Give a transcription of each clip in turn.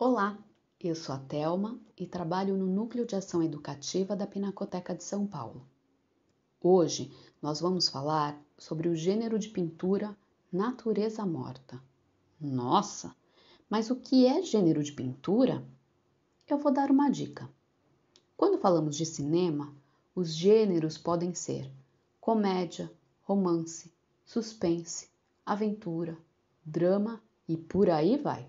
Olá, eu sou a Telma e trabalho no Núcleo de Ação Educativa da Pinacoteca de São Paulo. Hoje nós vamos falar sobre o gênero de pintura natureza morta. Nossa, mas o que é gênero de pintura? Eu vou dar uma dica. Quando falamos de cinema, os gêneros podem ser comédia, romance, suspense, aventura, drama e por aí vai.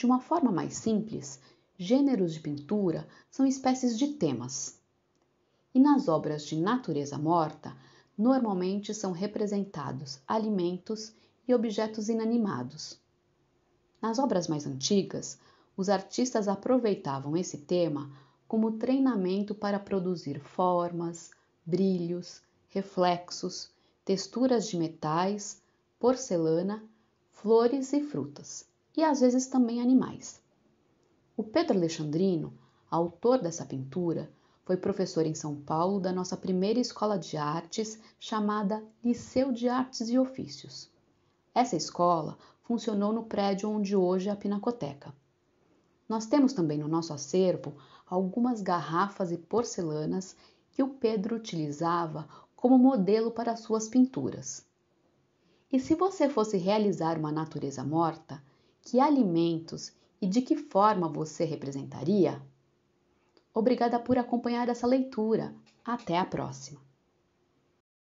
De uma forma mais simples, gêneros de pintura são espécies de temas. E nas obras de natureza morta, normalmente são representados alimentos e objetos inanimados. Nas obras mais antigas, os artistas aproveitavam esse tema como treinamento para produzir formas, brilhos, reflexos, texturas de metais, porcelana, flores e frutas e às vezes também animais. O Pedro Alexandrino, autor dessa pintura, foi professor em São Paulo da nossa primeira escola de artes, chamada Liceu de Artes e Ofícios. Essa escola funcionou no prédio onde hoje é a Pinacoteca. Nós temos também no nosso acervo algumas garrafas e porcelanas que o Pedro utilizava como modelo para suas pinturas. E se você fosse realizar uma natureza morta, que alimentos e de que forma você representaria? Obrigada por acompanhar essa leitura. Até a próxima!